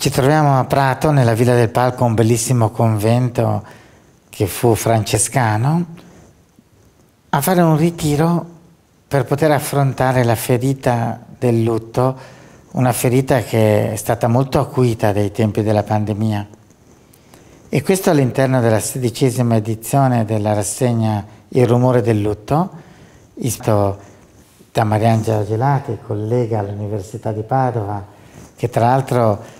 Ci troviamo a Prato, nella Villa del Palco, un bellissimo convento che fu francescano, a fare un ritiro per poter affrontare la ferita del lutto, una ferita che è stata molto acuita dai tempi della pandemia. E questo all'interno della sedicesima edizione della rassegna Il rumore del lutto, isto da Mariangela Gelati, collega all'Università di Padova, che tra l'altro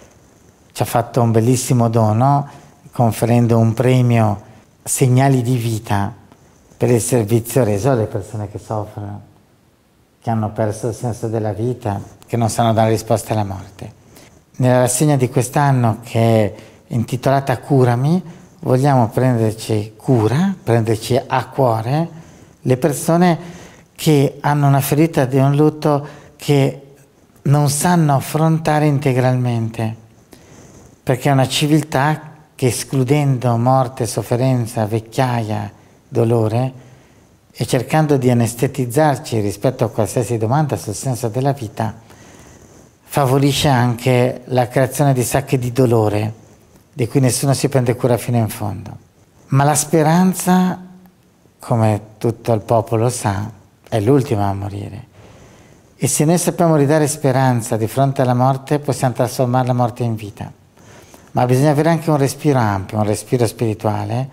ci ha fatto un bellissimo dono conferendo un premio Segnali di vita per il servizio reso alle persone che soffrono, che hanno perso il senso della vita, che non sanno dare risposta alla morte. Nella rassegna di quest'anno che è intitolata Curami, vogliamo prenderci cura, prenderci a cuore le persone che hanno una ferita di un lutto che non sanno affrontare integralmente perché è una civiltà che escludendo morte, sofferenza, vecchiaia, dolore, e cercando di anestetizzarci rispetto a qualsiasi domanda sul senso della vita, favorisce anche la creazione di sacchi di dolore, di cui nessuno si prende cura fino in fondo. Ma la speranza, come tutto il popolo sa, è l'ultima a morire. E se noi sappiamo ridare speranza di fronte alla morte, possiamo trasformare la morte in vita ma bisogna avere anche un respiro ampio, un respiro spirituale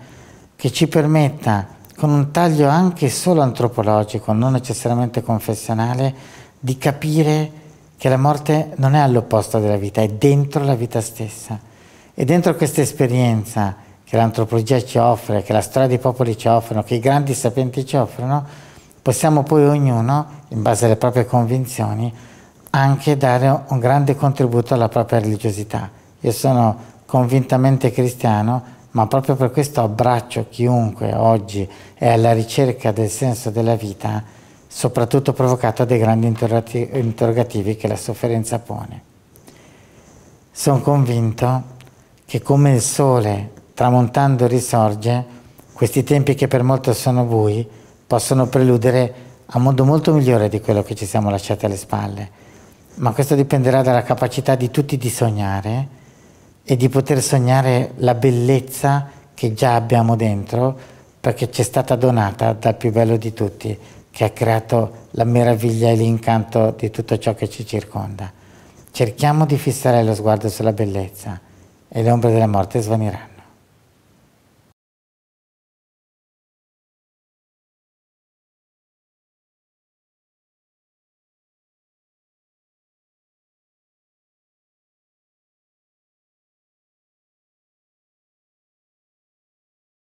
che ci permetta, con un taglio anche solo antropologico, non necessariamente confessionale, di capire che la morte non è all'opposto della vita, è dentro la vita stessa. E dentro questa esperienza che l'antropologia ci offre, che la storia dei popoli ci offrono, che i grandi sapienti ci offrono, possiamo poi ognuno, in base alle proprie convinzioni, anche dare un grande contributo alla propria religiosità. Io sono convintamente cristiano, ma proprio per questo abbraccio chiunque oggi è alla ricerca del senso della vita, soprattutto provocato dai grandi interrogativi che la sofferenza pone. Sono convinto che come il sole tramontando risorge, questi tempi che per molto sono bui possono preludere a un mondo molto migliore di quello che ci siamo lasciati alle spalle, ma questo dipenderà dalla capacità di tutti di sognare, e di poter sognare la bellezza che già abbiamo dentro perché ci è stata donata dal più bello di tutti che ha creato la meraviglia e l'incanto di tutto ciò che ci circonda. Cerchiamo di fissare lo sguardo sulla bellezza e le ombre della morte svaniranno.